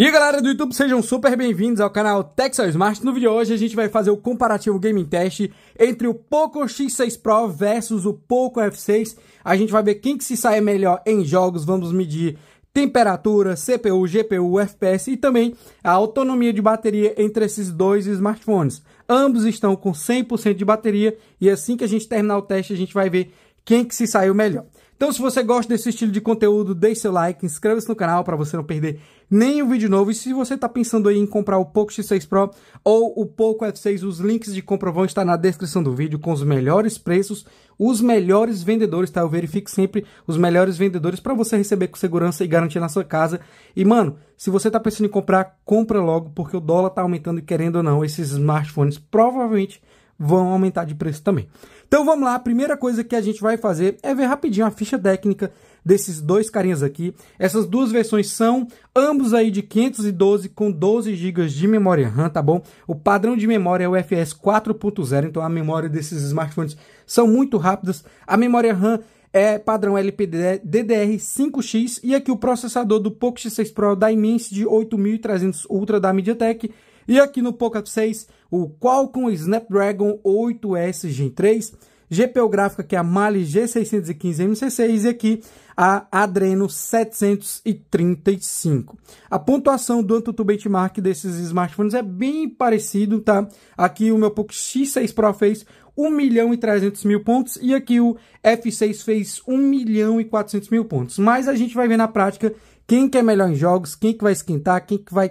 E galera do YouTube, sejam super bem-vindos ao canal Texas Smart. No vídeo de hoje a gente vai fazer o comparativo gaming test entre o Poco X6 Pro versus o Poco F6. A gente vai ver quem que se sai melhor em jogos, vamos medir temperatura, CPU, GPU, FPS e também a autonomia de bateria entre esses dois smartphones. Ambos estão com 100% de bateria e assim que a gente terminar o teste a gente vai ver quem que se saiu melhor. Então, se você gosta desse estilo de conteúdo, deixe seu like, inscreva-se no canal para você não perder nenhum vídeo novo. E se você está pensando em comprar o Poco X6 Pro ou o Poco F6, os links de compra vão tá estar na descrição do vídeo com os melhores preços, os melhores vendedores, tá? Eu verifico sempre os melhores vendedores para você receber com segurança e garantir na sua casa. E, mano, se você está pensando em comprar, compra logo, porque o dólar está aumentando e querendo ou não, esses smartphones provavelmente vão aumentar de preço também. Então vamos lá, a primeira coisa que a gente vai fazer é ver rapidinho a ficha técnica desses dois carinhas aqui. Essas duas versões são ambos aí de 512 com 12 GB de memória RAM, tá bom? O padrão de memória é o FS 4.0, então a memória desses smartphones são muito rápidas. A memória RAM é padrão LPDDR5X e aqui o processador do Poco X6 Pro da Dimensity 8300 Ultra da MediaTek e aqui no Poco 6 o Qualcomm Snapdragon 8S Gen 3, GPU gráfica que é a Mali G615 MC6 e aqui a Adreno 735. A pontuação do Antutu Benchmark desses smartphones é bem parecido, tá? Aqui o meu Poco X6 Pro fez 1 milhão e 300 mil pontos e aqui o F6 fez 1 milhão e 400 mil pontos. Mas a gente vai ver na prática quem que é melhor em jogos, quem que vai esquentar, quem que vai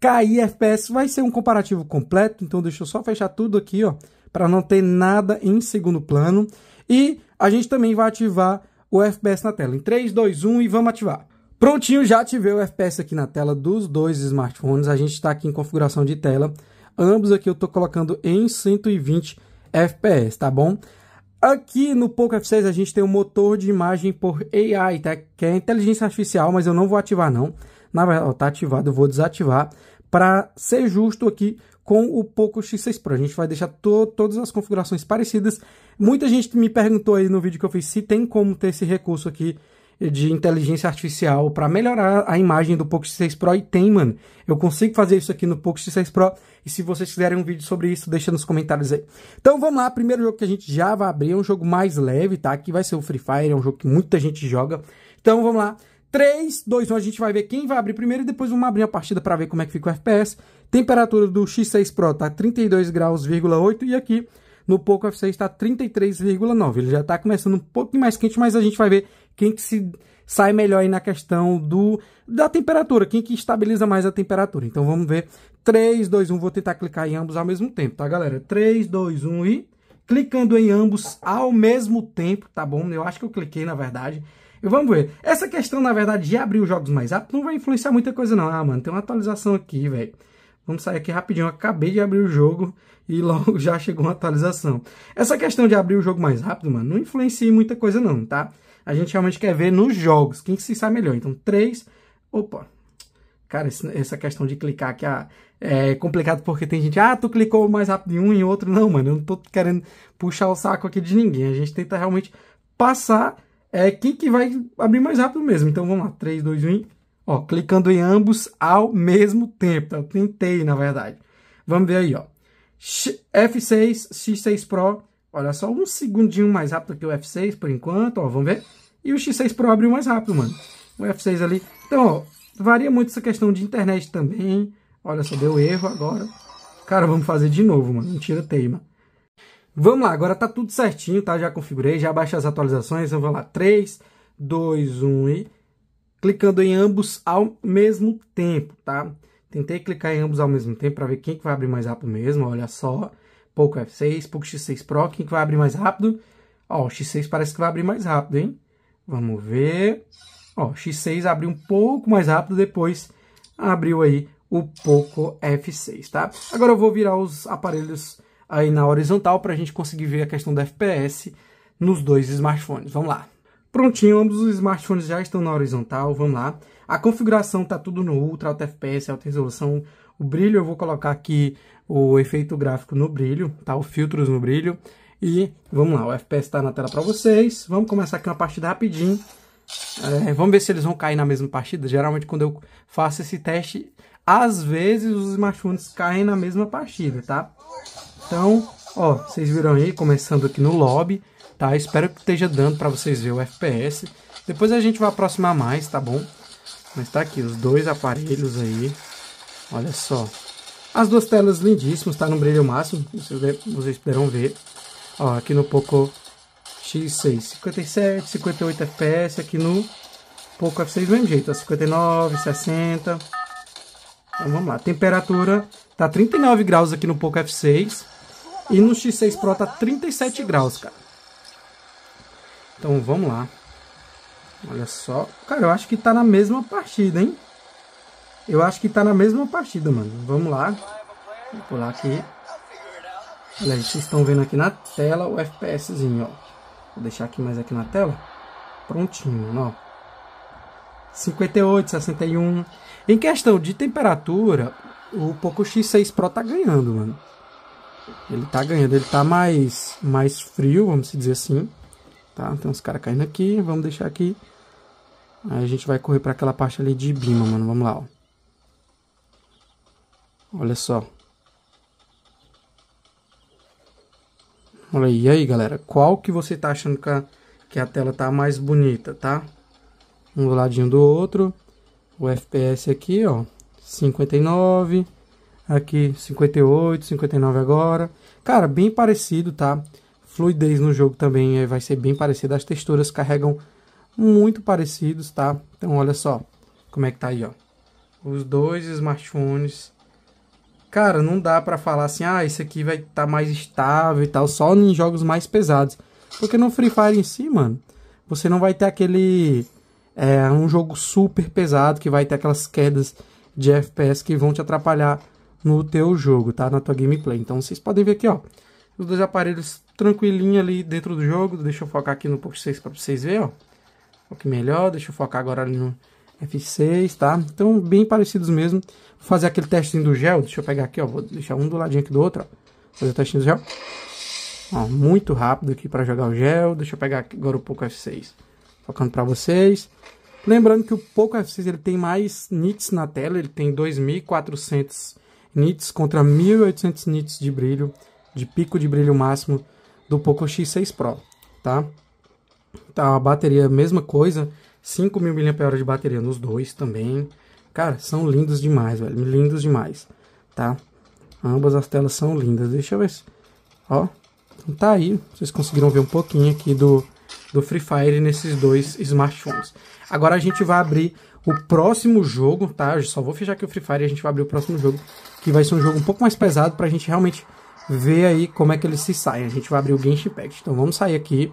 cair FPS. Vai ser um comparativo completo, então deixa eu só fechar tudo aqui, ó, para não ter nada em segundo plano. E a gente também vai ativar o FPS na tela. Em 3, 2, 1 e vamos ativar. Prontinho, já ativei o FPS aqui na tela dos dois smartphones. A gente está aqui em configuração de tela. Ambos aqui eu estou colocando em 120 FPS, tá bom? Aqui no Poco F6 a gente tem o um motor de imagem por AI, tá? que é inteligência artificial, mas eu não vou ativar não. Na verdade, ó, tá ativado, eu vou desativar para ser justo aqui com o Poco X6 Pro. A gente vai deixar to todas as configurações parecidas. Muita gente me perguntou aí no vídeo que eu fiz se tem como ter esse recurso aqui de inteligência artificial para melhorar a imagem do Poco X6 Pro e tem, mano. Eu consigo fazer isso aqui no Poco X6 Pro e se vocês quiserem um vídeo sobre isso, deixa nos comentários aí. Então vamos lá, primeiro jogo que a gente já vai abrir é um jogo mais leve, tá? Que vai ser o Free Fire, é um jogo que muita gente joga. Então vamos lá, 3, 2, 1, a gente vai ver quem vai abrir primeiro e depois vamos abrir a partida para ver como é que fica o FPS. Temperatura do X6 Pro tá 32 graus,8 e aqui no Poco F6 está 33,9. Ele já está começando um pouquinho mais quente, mas a gente vai ver quem que se sai melhor aí na questão do da temperatura, quem que estabiliza mais a temperatura. Então vamos ver. 3, 2, 1, vou tentar clicar em ambos ao mesmo tempo, tá galera? 3, 2, 1 e clicando em ambos ao mesmo tempo, tá bom? Eu acho que eu cliquei, na verdade vamos ver. Essa questão, na verdade, de abrir os jogos mais rápido não vai influenciar muita coisa, não. Ah, mano, tem uma atualização aqui, velho. Vamos sair aqui rapidinho. Eu acabei de abrir o jogo e logo já chegou uma atualização. Essa questão de abrir o jogo mais rápido, mano, não influencia muita coisa, não, tá? A gente realmente quer ver nos jogos quem que se sai melhor. Então, três. Opa, Cara, essa questão de clicar aqui ah, é complicado porque tem gente, ah, tu clicou mais rápido em um e outro. Não, mano, eu não tô querendo puxar o saco aqui de ninguém. A gente tenta realmente passar é quem que vai abrir mais rápido mesmo. Então vamos lá, 3, 2, 1. Ó, clicando em ambos ao mesmo tempo. Tá? Eu tentei, na verdade. Vamos ver aí, ó. F6, X6 Pro. Olha só, um segundinho mais rápido que o F6 por enquanto, ó, vamos ver. E o X6 Pro abriu mais rápido, mano. O F6 ali. Então, ó, varia muito essa questão de internet também. Olha só, deu erro agora. Cara, vamos fazer de novo, mano. Não tira teima. Vamos lá, agora tá tudo certinho, tá? Já configurei, já baixei as atualizações. Eu então, vamos lá, 3, 2, 1 e... Clicando em ambos ao mesmo tempo, tá? Tentei clicar em ambos ao mesmo tempo para ver quem que vai abrir mais rápido mesmo, olha só. Poco F6, Poco X6 Pro, quem que vai abrir mais rápido? Ó, o X6 parece que vai abrir mais rápido, hein? Vamos ver. Ó, X6 abriu um pouco mais rápido, depois abriu aí o Poco F6, tá? Agora eu vou virar os aparelhos aí na horizontal para a gente conseguir ver a questão do FPS nos dois smartphones. Vamos lá. Prontinho, ambos os smartphones já estão na horizontal, vamos lá. A configuração tá tudo no ultra, alta FPS, alta resolução. O brilho eu vou colocar aqui o efeito gráfico no brilho, tá? O filtros no brilho. E vamos lá, o FPS está na tela para vocês. Vamos começar aqui uma partida rapidinho. É, vamos ver se eles vão cair na mesma partida. Geralmente quando eu faço esse teste, às vezes os smartphones caem na mesma partida, tá? Então, ó, vocês viram aí, começando aqui no lobby, tá? Espero que esteja dando para vocês ver o FPS. Depois a gente vai aproximar mais, tá bom? Mas tá aqui os dois aparelhos aí. Olha só. As duas telas lindíssimas, tá no brilho máximo, vocês, poderão ver. Ó, aqui no Poco X6, 57, 58 FPS, aqui no Poco F6 do mesmo jeito, ó, 59, 60. Então vamos lá, temperatura tá 39 graus aqui no Poco F6 e no X6 Pro tá 37 graus, cara. Então vamos lá. Olha só. Cara, eu acho que tá na mesma partida, hein? Eu acho que tá na mesma partida, mano. Vamos lá. Vou pular aqui. Olha aí, vocês estão vendo aqui na tela o FPSzinho, ó. Vou deixar aqui mais aqui na tela. Prontinho, ó. 58, 61. Em questão de temperatura, o Poco X6 Pro tá ganhando, mano. Ele tá ganhando, ele tá mais, mais frio, vamos dizer assim. Tá? Tem uns caras caindo aqui, vamos deixar aqui. Aí a gente vai correr pra aquela parte ali de bima, mano. Vamos lá, ó. Olha só. Olha aí, e aí, galera. Qual que você tá achando que a, que a tela tá mais bonita, tá? Um do ladinho do outro. O FPS aqui, ó. 59. Aqui 58, 59 agora. Cara, bem parecido, tá? Fluidez no jogo também é, vai ser bem parecida. As texturas carregam muito parecidos, tá? Então olha só como é que tá aí, ó. Os dois smartphones. Cara, não dá pra falar assim, ah, esse aqui vai estar tá mais estável e tal, só em jogos mais pesados. Porque no Free Fire em si, mano, você não vai ter aquele... É um jogo super pesado que vai ter aquelas quedas de FPS que vão te atrapalhar no teu jogo, tá? Na tua gameplay. Então vocês podem ver aqui, ó, os dois aparelhos tranquilinho ali dentro do jogo. Deixa eu focar aqui no Poco 6 para vocês verem, ó. Um que melhor, deixa eu focar agora ali no F6, tá? Então, bem parecidos mesmo. Vou fazer aquele teste do gel, deixa eu pegar aqui, ó, vou deixar um do ladinho aqui do outro, ó. fazer o teste do gel. Ó, muito rápido aqui para jogar o gel. Deixa eu pegar agora o Poco F6. Focando para vocês. Lembrando que o Poco F6 ele tem mais nits na tela, ele tem 2400 nits contra 1800 nits de brilho, de pico de brilho máximo do Poco X6 Pro, tá? tá a bateria, mesma coisa, 5000 mAh de bateria nos dois também. Cara, são lindos demais, velho, lindos demais, tá? Ambas as telas são lindas, deixa eu ver se... Ó, então tá aí, vocês conseguiram ver um pouquinho aqui do do Free Fire nesses dois smartphones. Agora a gente vai abrir o próximo jogo, tá? Eu só vou fechar aqui o Free Fire e a gente vai abrir o próximo jogo, que vai ser um jogo um pouco mais pesado para a gente realmente ver aí como é que eles se saem. A gente vai abrir o Genshin Impact. Então vamos sair aqui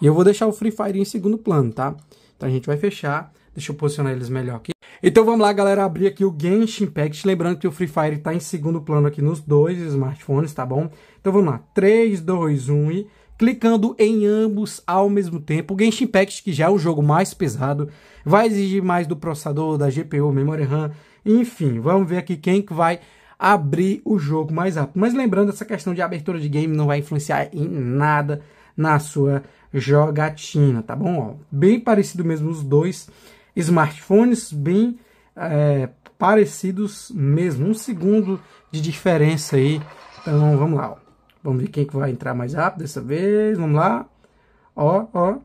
e eu vou deixar o Free Fire em segundo plano, tá? Então a gente vai fechar. Deixa eu posicionar eles melhor aqui. Então vamos lá, galera, abrir aqui o Genshin Impact. Lembrando que o Free Fire está em segundo plano aqui nos dois smartphones, tá bom? Então vamos lá, 3, 2, 1 e clicando em ambos ao mesmo tempo. O Genshin Impact, que já é o jogo mais pesado, vai exigir mais do processador, da GPU, memória RAM, enfim, vamos ver aqui quem que vai abrir o jogo mais rápido. Mas lembrando, essa questão de abertura de game não vai influenciar em nada na sua jogatina, tá bom? Ó, bem parecido mesmo os dois smartphones, bem é, parecidos mesmo, um segundo de diferença aí. Então vamos lá. Ó. Vamos ver quem que vai entrar mais rápido dessa vez. Vamos lá. Ó, ó.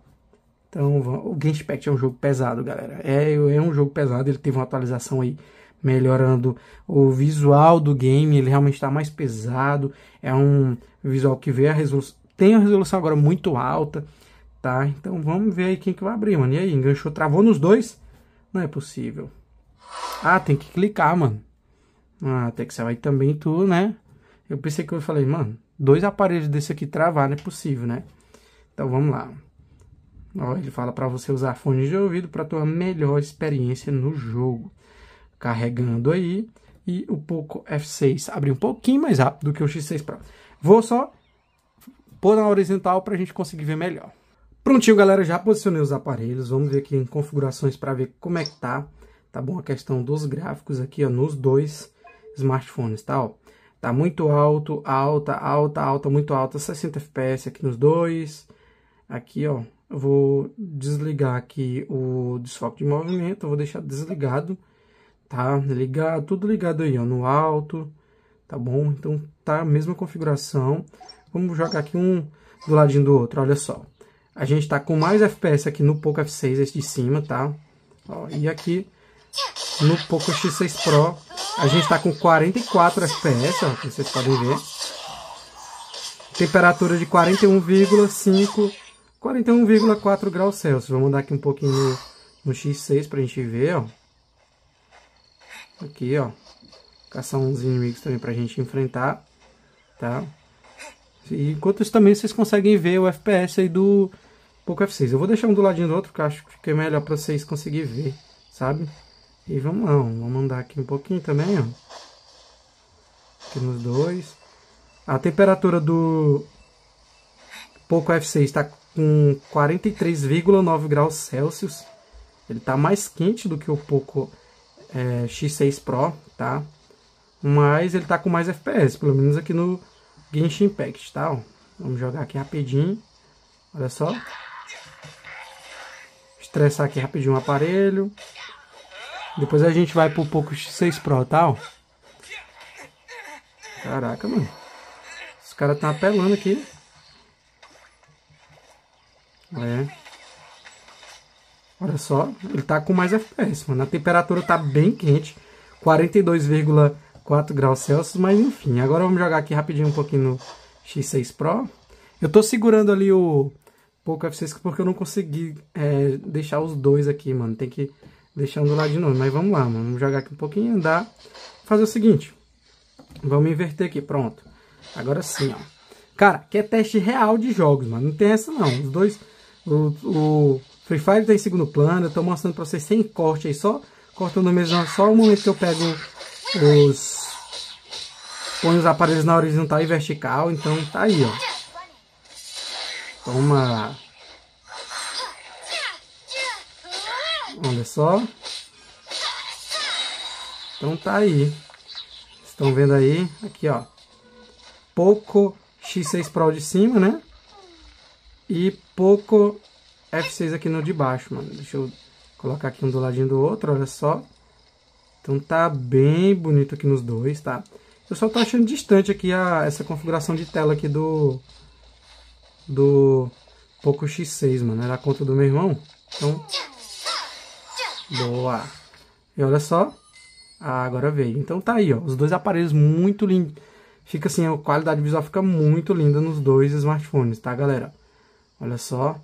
Então, o Game Impact é um jogo pesado, galera. É, é um jogo pesado. Ele teve uma atualização aí melhorando o visual do game. Ele realmente está mais pesado. É um visual que vê a resolução. Tem a resolução agora muito alta, tá? Então, vamos ver aí quem que vai abrir, mano. E aí, enganchou, travou nos dois? Não é possível. Ah, tem que clicar, mano. Ah, tem que sair também tu, né? Eu pensei que eu falei, mano, dois aparelhos desse aqui travar, não é possível, né? Então vamos lá. Ó, ele fala para você usar fones de ouvido para tua melhor experiência no jogo. Carregando aí e o Poco F6 abrir um pouquinho mais rápido que o X6 Pro. Vou só pôr na horizontal para a gente conseguir ver melhor. Prontinho, galera, já posicionei os aparelhos. Vamos ver aqui em configurações para ver como é que tá. Tá bom a questão dos gráficos aqui, ó, nos dois smartphones, tá? Ó. Tá muito alto, alta, alta, alta, muito alta, 60 FPS aqui nos dois. Aqui, ó, eu vou desligar aqui o desfoque de movimento, vou deixar desligado, tá? Ligado, tudo ligado aí, ó, no alto, tá bom? Então tá a mesma configuração. Vamos jogar aqui um do ladinho do outro, olha só. A gente tá com mais FPS aqui no Poco F6, esse de cima, tá? Ó, e aqui no Poco X6 Pro a gente está com 44 FPS, ó, vocês podem ver. Temperatura de 41,5, 41,4 graus Celsius. Vou mandar aqui um pouquinho no, no X6 para a gente ver, ó. Aqui, ó. Caçar uns inimigos também para a gente enfrentar, tá? E enquanto isso também vocês conseguem ver o FPS aí do Poco F6. Eu vou deixar um do ladinho do outro, que acho que é melhor para vocês conseguirem ver, sabe? E vamos lá, ó, vamos andar aqui um pouquinho também, ó. Aqui nos dois. A temperatura do Poco F6 está com 43,9 graus Celsius. Ele está mais quente do que o Poco é, X6 Pro, tá? Mas ele está com mais FPS, pelo menos aqui no Genshin Impact, tá? Ó, vamos jogar aqui rapidinho. Olha só. Estressar aqui rapidinho o aparelho. Depois a gente vai pro Poco X6 Pro, tal. Tá? Caraca, mano. Os caras tá apelando aqui. É. Olha só, ele tá com mais FPS, mano. A temperatura tá bem quente. 42,4 graus Celsius, mas enfim. Agora vamos jogar aqui rapidinho um pouquinho no X6 Pro. Eu tô segurando ali o Poco F6 porque eu não consegui é, deixar os dois aqui, mano. Tem que deixando lá de novo. Mas vamos lá, mano. Vamos jogar aqui um pouquinho, andar. Fazer o seguinte. Vamos inverter aqui, pronto. Agora sim, ó. Cara, que é teste real de jogos, mano. Não tem essa não. Os dois... O, o Free Fire tá em segundo plano. Eu tô mostrando pra vocês sem corte aí. Só cortando mesmo. Só o momento que eu pego os... Põe os aparelhos na horizontal e vertical. Então tá aí, ó. Toma Olha só. Então tá aí. Estão vendo aí? Aqui, ó. Poco X6 Pro de cima, né? E Poco F6 aqui no de baixo, mano. Deixa eu colocar aqui um do ladinho do outro, olha só. Então tá bem bonito aqui nos dois, tá? Eu só tô achando distante aqui a, essa configuração de tela aqui do... Do... Poco X6, mano. Era a conta do meu irmão. Então... Boa. E olha só. Ah, agora veio. Então tá aí, ó. Os dois aparelhos muito lindos. Fica assim, a qualidade visual fica muito linda nos dois smartphones, tá, galera? Olha só.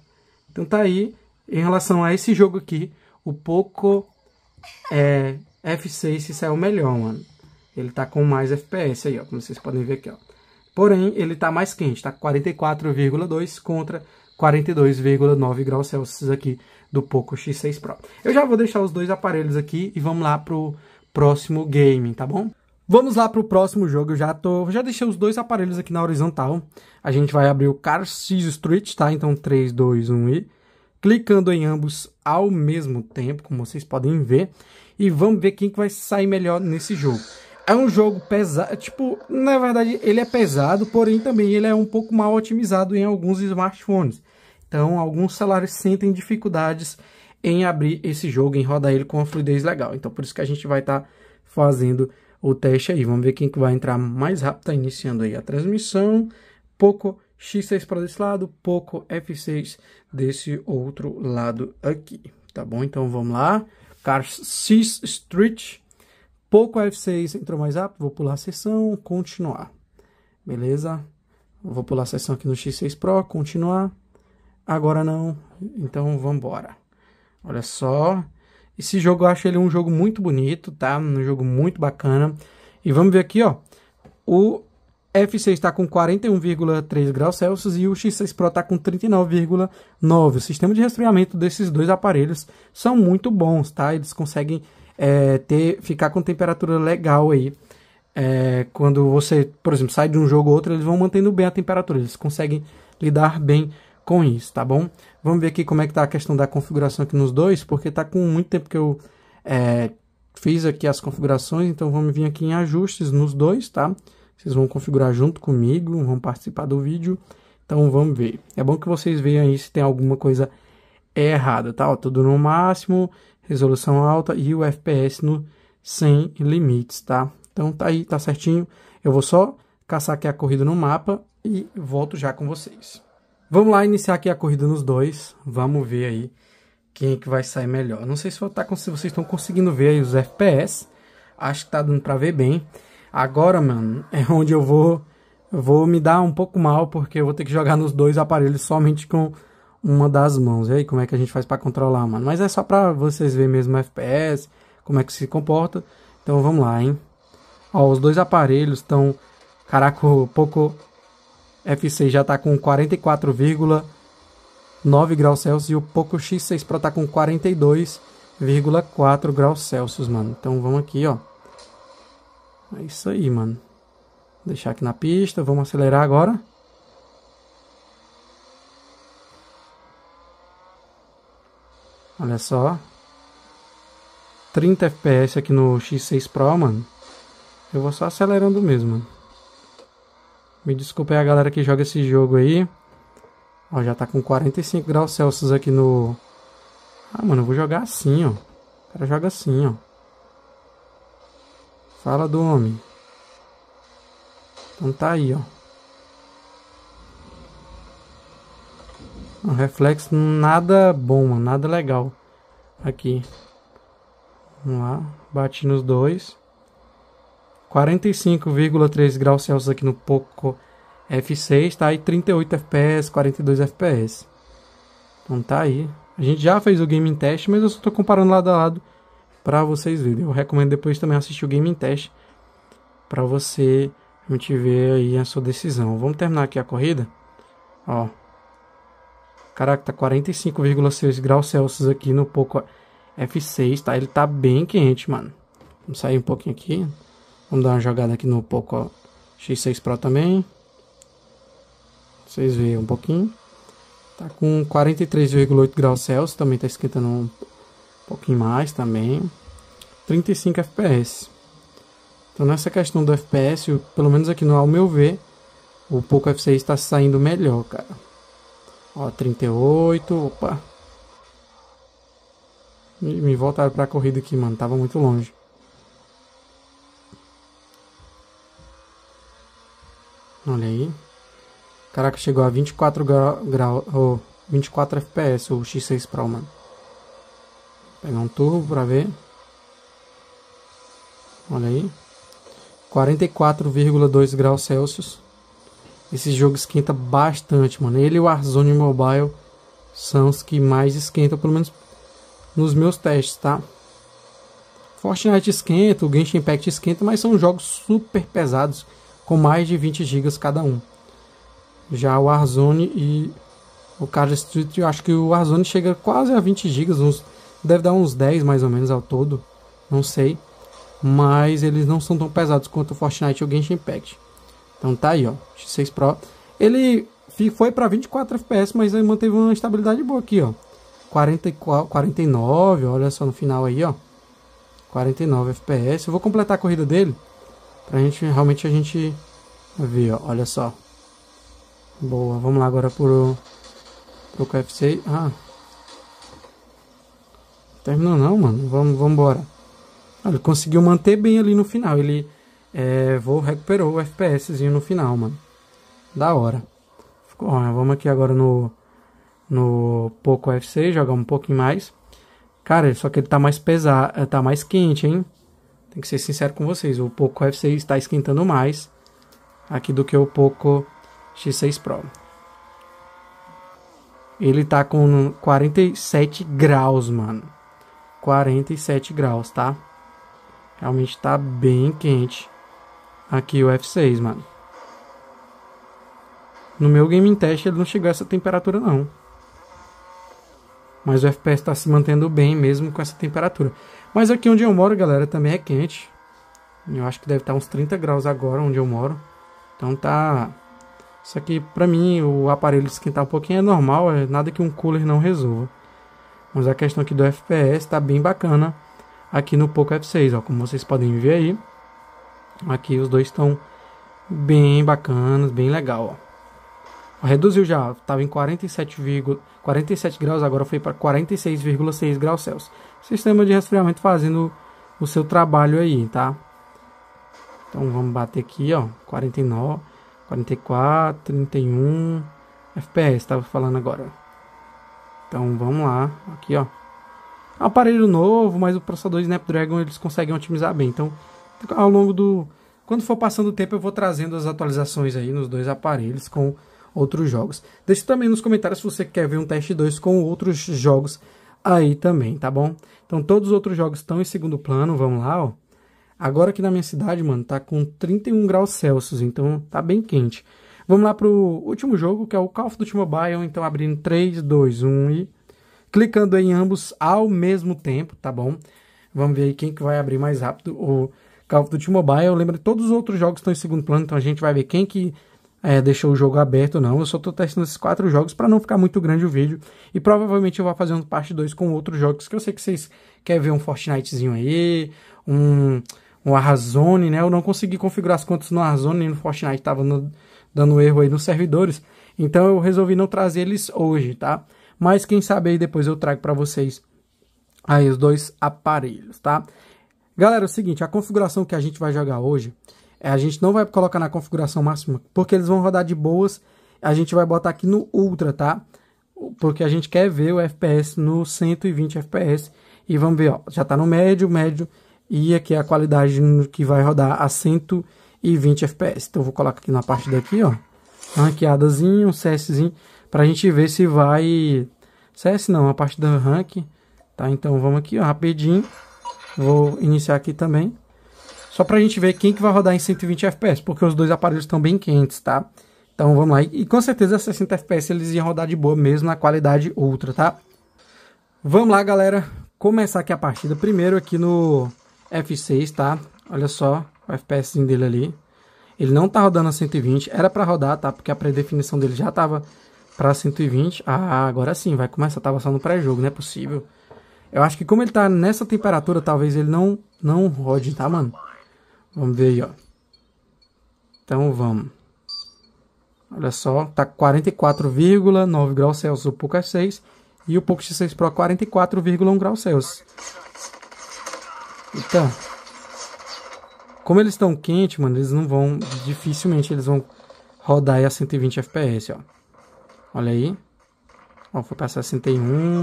Então tá aí. Em relação a esse jogo aqui, o Poco é, F6 saiu melhor, mano. Ele tá com mais FPS aí, ó. Como vocês podem ver aqui, ó. Porém, ele tá mais quente. Tá 44,2 contra 42,9 graus Celsius aqui do Poco X6 Pro. Eu já vou deixar os dois aparelhos aqui e vamos lá pro próximo game, tá bom? Vamos lá pro próximo jogo, eu já tô, já deixei os dois aparelhos aqui na horizontal. A gente vai abrir o Car Seas Street, tá? Então 3 2 1 e clicando em ambos ao mesmo tempo, como vocês podem ver, e vamos ver quem que vai sair melhor nesse jogo. É um jogo pesado, tipo, na verdade ele é pesado, porém também ele é um pouco mal otimizado em alguns smartphones. Então alguns celulares sentem dificuldades em abrir esse jogo, em rodar ele com uma fluidez legal. Então por isso que a gente vai estar tá fazendo o teste aí. Vamos ver quem que vai entrar mais rápido. Está iniciando aí a transmissão. Poco X6 para desse lado, Poco F6 desse outro lado aqui. Tá bom? Então vamos lá. Car Street Pouco a F6 entrou mais rápido, vou pular a sessão, continuar. Beleza? Vou pular a sessão aqui no X6 Pro, continuar. Agora não, então vamos embora. Olha só, esse jogo eu acho ele um jogo muito bonito, tá? Um jogo muito bacana. E vamos ver aqui, ó. O F6 está com 41,3 graus Celsius e o X6 Pro está com 39,9. O sistema de resfriamento desses dois aparelhos são muito bons, tá? Eles conseguem é, ter, ficar com temperatura legal aí. É, quando você, por exemplo, sai de um jogo ou outro, eles vão mantendo bem a temperatura, eles conseguem lidar bem com isso, tá bom? Vamos ver aqui como é que tá a questão da configuração aqui nos dois, porque tá com muito tempo que eu é, fiz aqui as configurações, então vamos vir aqui em ajustes nos dois, tá? Vocês vão configurar junto comigo, vão participar do vídeo, então vamos ver. É bom que vocês vejam aí se tem alguma coisa é errada, tá? Ó, tudo no máximo, resolução alta e o FPS no sem limites, tá? Então tá aí, tá certinho. Eu vou só caçar aqui a corrida no mapa e volto já com vocês. Vamos lá iniciar aqui a corrida nos dois. Vamos ver aí quem é que vai sair melhor. Não sei se, tá, se vocês estão conseguindo ver aí os FPS. Acho que tá dando pra ver bem. Agora, mano, é onde eu vou, eu vou me dar um pouco mal, porque eu vou ter que jogar nos dois aparelhos somente com uma das mãos. E aí, como é que a gente faz para controlar, mano? Mas é só para vocês verem mesmo o FPS, como é que se comporta. Então vamos lá, hein? Ó, os dois aparelhos estão... Caraca, o Poco F6 já tá com 44,9 graus Celsius e o Poco X6 Pro tá com 42,4 graus Celsius, mano. Então vamos aqui, ó. É isso aí, mano. Vou deixar aqui na pista, vamos acelerar agora. Olha só. 30 FPS aqui no X6 Pro, mano. Eu vou só acelerando mesmo, Me desculpe a galera que joga esse jogo aí. Ó, já tá com 45 graus Celsius aqui no... Ah, mano, eu vou jogar assim, ó. O cara joga assim, ó. Fala do homem. Então tá aí, ó. Um reflexo nada bom, nada legal. Aqui. Vamos lá. Bati nos dois. 45,3 graus Celsius aqui no Poco F6, tá aí 38 FPS, 42 FPS. Então tá aí. A gente já fez o gaming teste, mas eu só tô comparando lado a lado para vocês verem. Eu recomendo depois também assistir o gaming teste para você a gente ver aí a sua decisão. Vamos terminar aqui a corrida. Ó, Caraca, tá 45,6 graus Celsius aqui no Poco F6, tá? Ele tá bem quente, mano. Vamos sair um pouquinho aqui. Vamos dar uma jogada aqui no Poco X6 Pro também. Vocês veem um pouquinho. Tá com 43,8 graus Celsius, também tá esquentando um pouquinho mais também. 35 FPS. Então nessa questão do FPS, pelo menos aqui no ao meu ver, o Poco F6 está saindo melhor, cara. Ó, 38, opa. Me, me voltaram pra corrida aqui, mano, tava muito longe. Olha aí. Caraca, chegou a 24 graus, grau, oh, 24 FPS o X6 Pro, mano. Vou pegar um turbo pra ver. Olha aí. 44,2 graus Celsius. Esse jogo esquenta bastante, mano. Ele e o Warzone Mobile são os que mais esquentam, pelo menos nos meus testes, tá? Fortnite esquenta, o Genshin Impact esquenta, mas são jogos super pesados, com mais de 20 GB cada um. Já o Warzone e o Call Street, eu acho que o Warzone chega quase a 20 GB, uns, deve dar uns 10 mais ou menos ao todo, não sei. Mas eles não são tão pesados quanto o Fortnite ou o Genshin Impact. Então tá aí, ó, X6 Pro. Ele foi para 24 FPS, mas ele manteve uma estabilidade boa aqui, ó. 44, 49, olha só no final aí, ó. 49 FPS. Eu vou completar a corrida dele pra gente realmente a gente ver, ó. Olha só. Boa, vamos lá agora pro pro KFC. Ah. Terminou não, mano. Vamos, vamos embora. Ele conseguiu manter bem ali no final. Ele é, vou recuperou o FPSzinho no final, mano. Da hora. Ficou ó, Vamos aqui agora no, no Poco 6 jogar um pouquinho mais. Cara, só que ele tá mais pesado, eh, tá mais quente, hein? Tem que ser sincero com vocês, o Poco 6 está esquentando mais aqui do que o Poco X6 Pro. Ele tá com 47 graus, mano. 47 graus, tá? Realmente tá bem quente. Aqui o F6, mano. No meu em test ele não chegou a essa temperatura não. Mas o FPS está se mantendo bem mesmo com essa temperatura. Mas aqui onde eu moro, galera, também é quente. Eu acho que deve estar tá uns 30 graus agora onde eu moro. Então tá... Isso aqui, pra mim, o aparelho esquentar um pouquinho é normal. É nada que um cooler não resolva. Mas a questão aqui do FPS tá bem bacana aqui no Poco F6, ó. Como vocês podem ver aí. Aqui os dois estão bem bacanas, bem legal, ó. Reduziu já, estava em 47, 47 graus, agora foi para 46,6 graus Celsius. Sistema de resfriamento fazendo o seu trabalho aí, tá? Então vamos bater aqui, ó, 49, 44, 31 FPS, estava falando agora. Então vamos lá, aqui, ó. Aparelho novo, mas o processador Snapdragon eles conseguem otimizar bem. Então ao longo do. Quando for passando o tempo, eu vou trazendo as atualizações aí nos dois aparelhos com outros jogos. Deixe também nos comentários se você quer ver um teste 2 com outros jogos aí também, tá bom? Então todos os outros jogos estão em segundo plano, vamos lá, ó. Agora aqui na minha cidade, mano, tá com 31 graus Celsius, então tá bem quente. Vamos lá pro último jogo, que é o Call of Duty Mobile, então abrindo 3, 2, 1 e clicando em ambos ao mesmo tempo, tá bom? Vamos ver aí quem que vai abrir mais rápido, ou Call of Duty Mobile, eu lembro que todos os outros jogos estão em segundo plano, então a gente vai ver quem que é, deixou o jogo aberto ou não. Eu só estou testando esses quatro jogos para não ficar muito grande o vídeo. E provavelmente eu vou fazer um parte 2 com outros jogos que eu sei que vocês querem ver um Fortnitezinho aí, um, um Arzone, né? Eu não consegui configurar as contas no Arzone e no Fortnite, estava dando erro aí nos servidores. Então eu resolvi não trazer eles hoje, tá? Mas quem sabe aí depois eu trago para vocês aí os dois aparelhos, tá? Galera, é o seguinte, a configuração que a gente vai jogar hoje, é, a gente não vai colocar na configuração máxima, porque eles vão rodar de boas, a gente vai botar aqui no Ultra, tá? Porque a gente quer ver o FPS no 120 FPS, e vamos ver, ó, já tá no médio, médio, e aqui é a qualidade que vai rodar a 120 FPS. Então eu vou colocar aqui na parte daqui, ó, ranqueadazinho, um CSzinho, pra gente ver se vai... CS não, a parte da rank, tá? Então vamos aqui, ó, rapidinho... Vou iniciar aqui também. Só para a gente ver quem que vai rodar em 120 FPS, porque os dois aparelhos estão bem quentes, tá? Então vamos lá. E, com certeza 60 FPS eles iam rodar de boa mesmo na qualidade ultra, tá? Vamos lá, galera. Começar aqui a partida. Primeiro aqui no F6, tá? Olha só o FPS dele ali. Ele não tá rodando a 120. Era para rodar, tá? Porque a predefinição dele já tava para 120. Ah, agora sim, vai começar. Tava só no pré-jogo, não é possível. Eu acho que como ele tá nessa temperatura, talvez ele não, não rode, tá, mano? Vamos ver aí, ó. Então vamos. Olha só, tá 44,9 graus Celsius o Poco F6 é e o Poco X6 Pro 44,1 é graus Celsius. Então, como eles estão quentes, mano, eles não vão, dificilmente eles vão rodar aí a 120 FPS, ó. Olha aí. Ó, foi pra 61,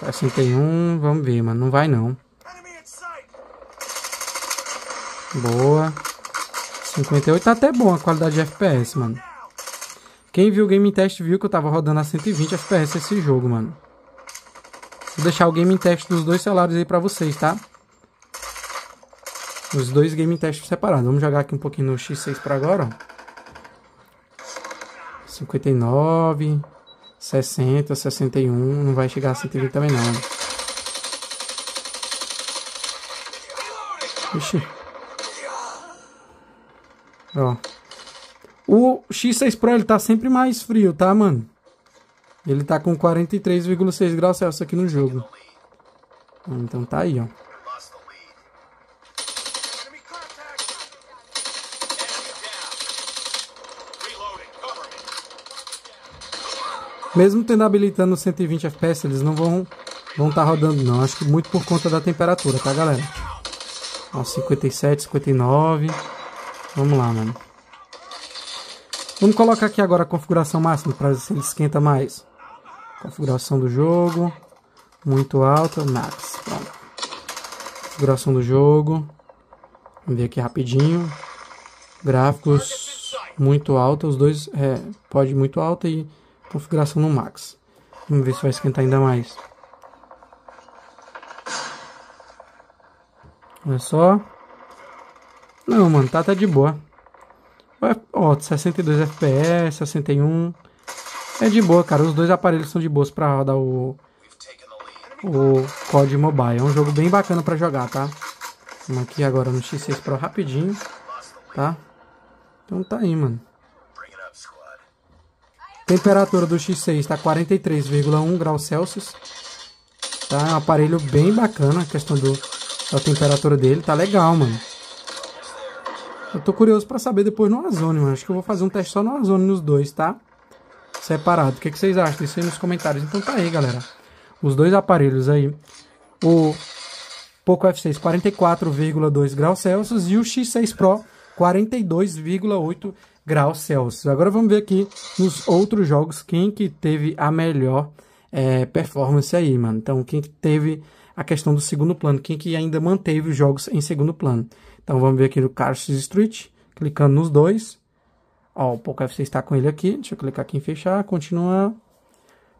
61, assim vamos ver, mano. Não vai não. Boa. 58 tá até bom a qualidade de FPS, mano. Quem viu o Game Test viu que eu tava rodando a 120 FPS esse jogo, mano. Vou deixar o Game Test dos dois celulares aí pra vocês, tá? Os dois Game Test separados. Vamos jogar aqui um pouquinho no X6 pra agora, ó. 59... 60, 61, não vai chegar a 120 também não. Vixe. Ó. O X6 Pro ele tá sempre mais frio, tá, mano? Ele tá com 43,6 graus Celsius aqui no jogo. Ah, então tá aí, ó. Mesmo tendo habilitando 120 FPS, eles não vão vão estar tá rodando não. Acho que muito por conta da temperatura, tá galera? Ó, 57, 59. Vamos lá, mano. Vamos colocar aqui agora a configuração máxima para ver se ele esquenta mais. Configuração do jogo. Muito alta, max. Pronto. Configuração do jogo. Vamos ver aqui rapidinho. Gráficos muito alta, os dois é, pode muito alta e Configuração no max. Vamos ver se vai esquentar ainda mais. Olha só. Não, mano, tá, tá de boa. Ó, 62 FPS, 61. É de boa, cara. Os dois aparelhos são de boas pra rodar o... O COD Mobile. É um jogo bem bacana pra jogar, tá? Vamos aqui agora no X6 Pro rapidinho. Tá? Então tá aí, mano. Temperatura do X6 está 43,1 graus Celsius. Tá um aparelho bem bacana a questão do, da temperatura dele. Tá legal, mano. Eu tô curioso para saber depois no Ozone, mano. Acho que eu vou fazer um teste só no Ozone nos dois, tá? Separado. O que, que vocês acham? Isso aí nos comentários. Então tá aí, galera. Os dois aparelhos aí. O Poco F6 44,2 graus Celsius e o X6 Pro 42,8 graus graus Celsius. Agora vamos ver aqui nos outros jogos quem que teve a melhor é, performance aí, mano. Então, quem que teve a questão do segundo plano, quem que ainda manteve os jogos em segundo plano. Então, vamos ver aqui no Cars Street, clicando nos dois. Ó, o Poco FC está com ele aqui. Deixa eu clicar aqui em fechar, Continua.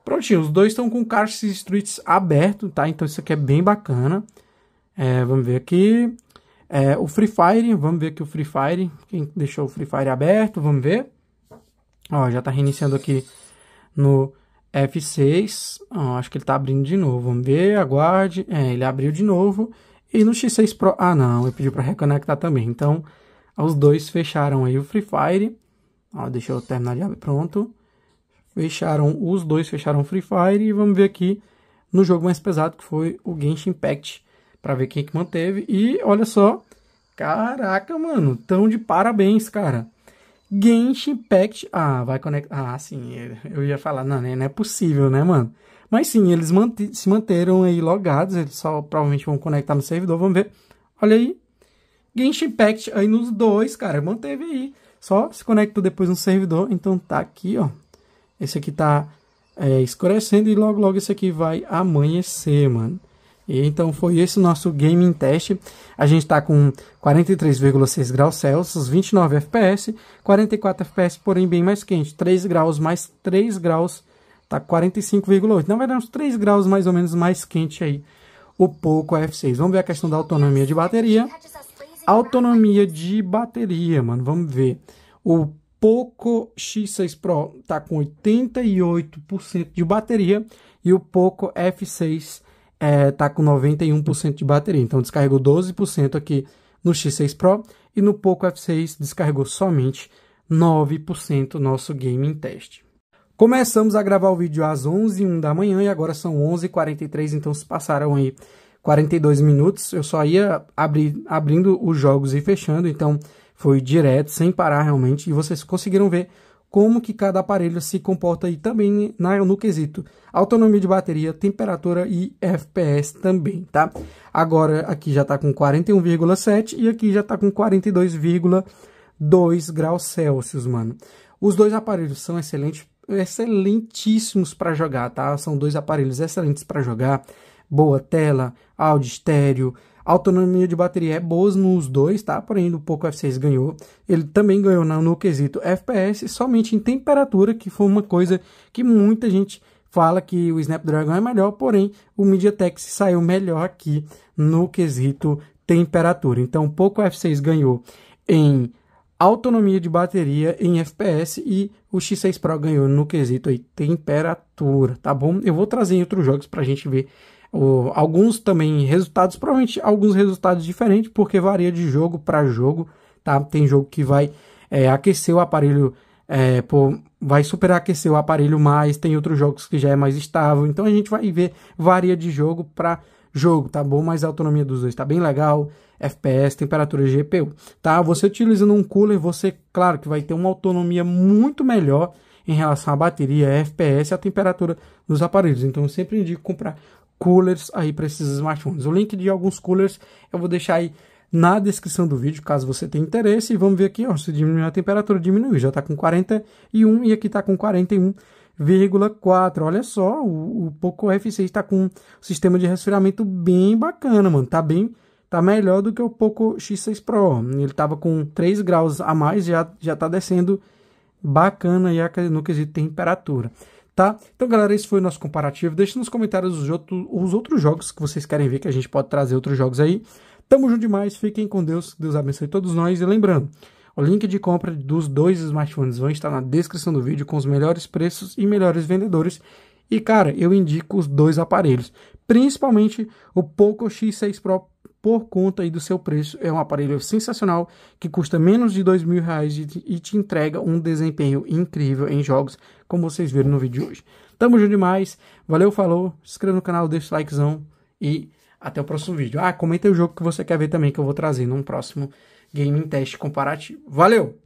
Prontinho, os dois estão com o Carson Streets aberto, tá? Então, isso aqui é bem bacana. É, vamos ver aqui. É, o Free Fire, vamos ver que o Free Fire, quem deixou o Free Fire aberto, vamos ver. Ó, já está reiniciando aqui no F6, ó, acho que ele está abrindo de novo, vamos ver, aguarde, é, ele abriu de novo. E no X6 Pro, ah não, eu pedi para reconectar também, então os dois fecharam aí o Free Fire. Ó, deixa eu terminar de abrir, pronto. Fecharam, os dois fecharam o Free Fire e vamos ver aqui no jogo mais pesado que foi o Genshin Impact para ver quem é que manteve. E olha só, caraca, mano, tão de parabéns, cara. Genshin Impact, ah, vai conectar, ah, sim, eu ia falar, não, né, não é possível, né, mano? Mas sim, eles mant se manteram aí logados, eles só provavelmente vão conectar no servidor, vamos ver. Olha aí, Genshin Impact aí nos dois, cara, manteve aí. Só se conecta depois no servidor, então tá aqui, ó. Esse aqui tá é, escurecendo e logo, logo esse aqui vai amanhecer, mano então foi esse o nosso gaming teste. A gente está com 43,6 graus Celsius, 29 FPS, 44 FPS, porém bem mais quente, 3 graus mais 3 graus, tá 45,8. vai dar uns 3 graus mais ou menos mais quente aí o Poco F6. Vamos ver a questão da autonomia de bateria. Autonomia de bateria, mano, vamos ver. O Poco X6 Pro tá com 88% de bateria e o Poco F6 é, tá com 91% de bateria. Então descarregou 12% aqui no X6 Pro e no Poco F6 descarregou somente 9% nosso game em teste. Começamos a gravar o vídeo às 11 h da manhã e agora são 11h43, então se passaram aí 42 minutos. Eu só ia abrir, abrindo os jogos e fechando, então foi direto, sem parar realmente. E vocês conseguiram ver como que cada aparelho se comporta aí também na, no quesito autonomia de bateria, temperatura e FPS também, tá? Agora aqui já está com 41,7 e aqui já está com 42,2 graus Celsius, mano. Os dois aparelhos são excelentes, excelentíssimos para jogar, tá? São dois aparelhos excelentes para jogar, boa tela, áudio estéreo, a autonomia de bateria é boa nos dois, tá? Porém, do pouco F6 ganhou. Ele também ganhou no, no quesito FPS, somente em temperatura, que foi uma coisa que muita gente fala que o Snapdragon é melhor, porém o MediaTek se saiu melhor aqui no quesito temperatura. Então, o Poco F6 ganhou em autonomia de bateria em FPS e o X6 Pro ganhou no quesito aí, temperatura, tá bom? Eu vou trazer outros jogos para a gente ver o, alguns também resultados, provavelmente alguns resultados diferentes, porque varia de jogo para jogo, tá? Tem jogo que vai é, aquecer o aparelho, é, pô, vai superaquecer o aparelho mais, tem outros jogos que já é mais estável, então a gente vai ver, varia de jogo para jogo, tá bom? Mas a autonomia dos dois tá bem legal, FPS, temperatura GPU, tá? Você utilizando um cooler, você, claro, que vai ter uma autonomia muito melhor em relação à bateria, FPS e a temperatura dos aparelhos. Então, eu sempre indico comprar coolers aí para esses smartphones. O link de alguns coolers eu vou deixar aí na descrição do vídeo, caso você tenha interesse. E vamos ver aqui, ó, se diminuiu a temperatura, diminuiu, já está com 41 e aqui está com 41,4. Olha só, o, o Poco F6 está com um sistema de resfriamento bem bacana, mano. Tá bem, tá melhor do que o Poco X6 Pro. Ele tava com 3 graus a mais, já já tá descendo bacana aí no quesito temperatura tá? Então, galera, esse foi o nosso comparativo. Deixe nos comentários os, outro, os outros jogos que vocês querem ver, que a gente pode trazer outros jogos aí. Tamo junto demais, fiquem com Deus, Deus abençoe todos nós. E lembrando, o link de compra dos dois smartphones vão estar na descrição do vídeo com os melhores preços e melhores vendedores. E cara, eu indico os dois aparelhos, principalmente o Poco X6 Pro por conta aí do seu preço. É um aparelho sensacional que custa menos de dois mil reais e te entrega um desempenho incrível em jogos, como vocês viram no vídeo de hoje. Tamo junto demais, valeu, falou, se inscreva no canal, deixa o likezão e até o próximo vídeo. Ah, comenta o jogo que você quer ver também, que eu vou trazer num próximo Gaming Test Comparativo. Valeu!